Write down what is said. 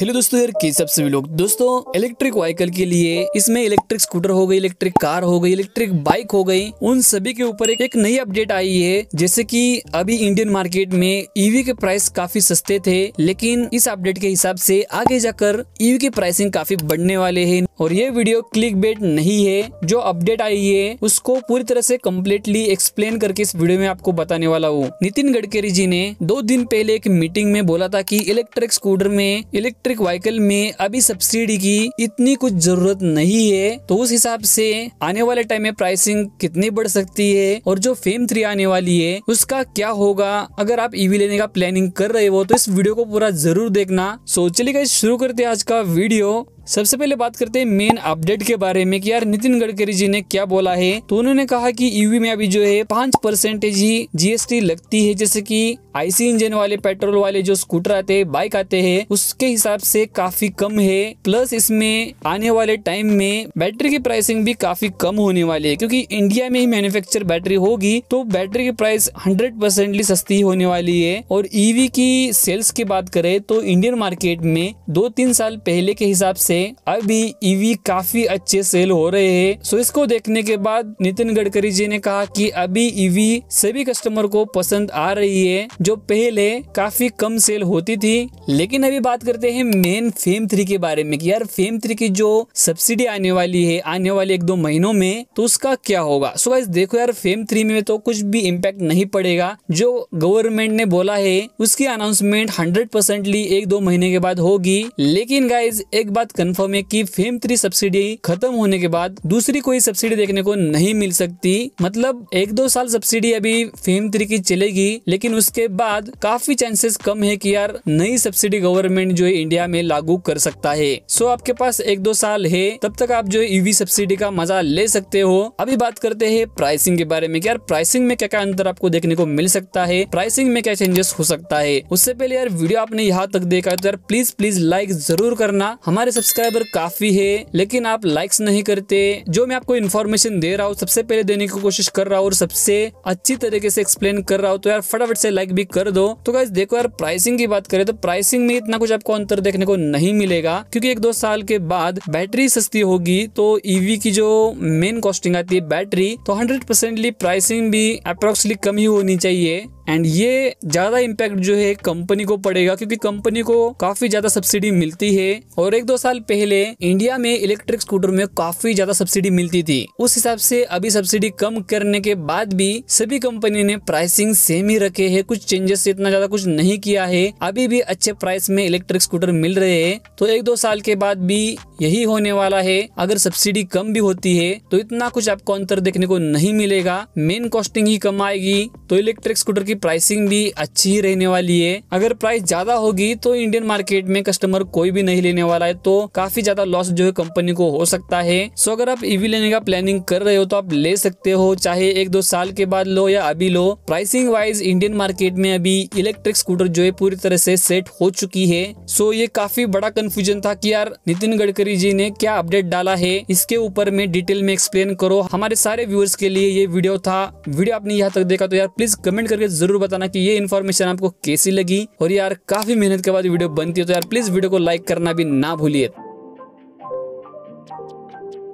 Hello दोस्तों यार के सबसे लोग दोस्तों इलेक्ट्रिक व्हीकल के लिए इसमें इलेक्ट्रिक स्कूटर हो गई इलेक्ट्रिक कार हो गई इलेक्ट्रिक बाइक हो गई उन सभी के ऊपर एक, एक नई अपडेट आई है जैसे कि अभी इंडियन मार्केट में ईवी e के प्राइस काफी सस्ते थे लेकिन इस अपडेट के हिसाब से आगे जाकर ईवी e की प्राइसिंग काफी बढ़ने वाले है और ये वीडियो क्लिक बेट नहीं है जो अपडेट आई है उसको पूरी तरह से कम्प्लीटली एक्सप्लेन करके इस वीडियो में आपको बताने वाला हूँ नितिन गडकरी जी ने दो दिन पहले एक मीटिंग में बोला था की इलेक्ट्रिक स्कूटर में इलेक्ट्रिक इलेक्ट्रिक व्हीकल में अभी सब्सिडी की इतनी कुछ जरूरत नहीं है तो उस हिसाब से आने वाले टाइम में प्राइसिंग कितनी बढ़ सकती है और जो फेम थ्री आने वाली है उसका क्या होगा अगर आप ईवी लेने का प्लानिंग कर रहे हो तो इस वीडियो को पूरा जरूर देखना सोच चलिए शुरू करते आज का वीडियो सबसे पहले बात करते हैं मेन अपडेट के बारे में कि यार नितिन गडकरी जी ने क्या बोला है तो उन्होंने कहा कि ईवी में अभी जो है पांच परसेंटेज ही जीएसटी लगती है जैसे कि आईसी इंजन वाले पेट्रोल वाले जो स्कूटर आते हैं बाइक आते हैं उसके हिसाब से काफी कम है प्लस इसमें आने वाले टाइम में बैटरी की प्राइसिंग भी काफी कम होने वाली है क्योंकि इंडिया में ही मैन्युफेक्चर बैटरी होगी तो बैटरी की प्राइस हंड्रेड परसेंटली सस्ती होने वाली है और ईवी e की सेल्स की बात करें तो इंडियन मार्केट में दो तीन साल पहले के हिसाब से से अभी ईवी e काफी अच्छे सेल हो रहे हैं सो इसको देखने के बाद नितिन गडकरी जी ने कहा कि अभी ईवी e सभी कस्टमर को पसंद आ रही है जो पहले काफी कम सेल होती थी लेकिन अभी बात करते हैं मेन फेम थ्री के बारे में कि यार फेम थ्री की जो सब्सिडी आने वाली है आने वाले एक दो महीनों में तो उसका क्या होगा सो गाइस देखो यार फेम थ्री में तो कुछ भी इम्पैक्ट नहीं पड़ेगा जो गवर्नमेंट ने बोला है उसकी अनाउंसमेंट हंड्रेड परसेंटली एक दो महीने के बाद होगी लेकिन गाइज एक बात कन्फर्म है कि फेम थ्री सब्सिडी खत्म होने के बाद दूसरी कोई सब्सिडी देखने को नहीं मिल सकती मतलब एक दो साल सब्सिडी अभी फेम थ्री की चलेगी लेकिन उसके बाद काफी चांसेस कम है कि यार नई सब्सिडी गवर्नमेंट जो है इंडिया में लागू कर सकता है सो आपके पास एक दो साल है तब तक आप जो है ईवी सब्सिडी का मजा ले सकते हो अभी बात करते हैं प्राइसिंग के बारे में यार प्राइसिंग में क्या क्या अंतर आपको देखने को मिल सकता है प्राइसिंग में क्या चेंजेस हो सकता है उससे पहले यार वीडियो आपने यहाँ तक देखा तो यार प्लीज प्लीज लाइक जरूर करना हमारे सबसे सब्सक्राइबर काफी है लेकिन आप लाइक्स नहीं करते जो मैं आपको इन्फॉर्मेशन दे रहा हूँ सबसे पहले देने की कोशिश कर रहा हूँ और सबसे अच्छी तरीके से एक्सप्लेन कर रहा हूँ तो यार फटाफट से लाइक भी कर दो तो गाइज देखो यार प्राइसिंग की बात करें तो प्राइसिंग में इतना कुछ आपको अंतर देखने को नहीं मिलेगा क्योंकि एक दो साल के बाद बैटरी सस्ती होगी तो ईवी e की जो मेन कॉस्टिंग आती है बैटरी तो हंड्रेड परसेंटली प्राइसिंग भी अप्रोक्सली कम ही होनी चाहिए एंड ये ज्यादा इम्पैक्ट जो है कंपनी को पड़ेगा क्योंकि कंपनी को काफी ज्यादा सब्सिडी मिलती है और एक दो साल पहले इंडिया में इलेक्ट्रिक स्कूटर में काफी ज्यादा सब्सिडी मिलती थी उस हिसाब से अभी सब्सिडी कम करने के बाद भी सभी कंपनी ने प्राइसिंग सेम ही रखे है कुछ चेंजेस इतना ज्यादा कुछ नहीं किया है अभी भी अच्छे प्राइस में इलेक्ट्रिक स्कूटर मिल रहे है तो एक दो साल के बाद भी यही होने वाला है अगर सब्सिडी कम भी होती है तो इतना कुछ आपको अंतर देखने को नहीं मिलेगा मेन कॉस्टिंग ही कम आएगी तो इलेक्ट्रिक स्कूटर की प्राइसिंग भी अच्छी ही रहने वाली है अगर प्राइस ज्यादा होगी तो इंडियन मार्केट में कस्टमर कोई भी नहीं लेने वाला है तो काफी ज्यादा लॉस जो है कंपनी को हो सकता है सो अगर आप ईवी लेने का प्लानिंग कर रहे हो तो आप ले सकते हो चाहे एक दो साल के बाद लो या अभी लो प्राइसिंग वाइज इंडियन मार्केट में अभी इलेक्ट्रिक स्कूटर जो है पूरी तरह से सेट हो चुकी है सो ये काफी बड़ा कंफ्यूजन था कि यार नितिन गडकरी जी ने क्या अपडेट डाला है इसके ऊपर में डिटेल में एक्सप्लेन करो हमारे सारे व्यूअर्स के लिए ये वीडियो था वीडियो आपने यहाँ तक देखा तो यार प्लीज कमेंट करके जरूर बताना की ये इन्फॉर्मेशन आपको कैसी लगी और यार काफी मेहनत के बाद वीडियो बनती है तो यार प्लीज वीडियो को लाइक करना भी ना भूलिए Thank you.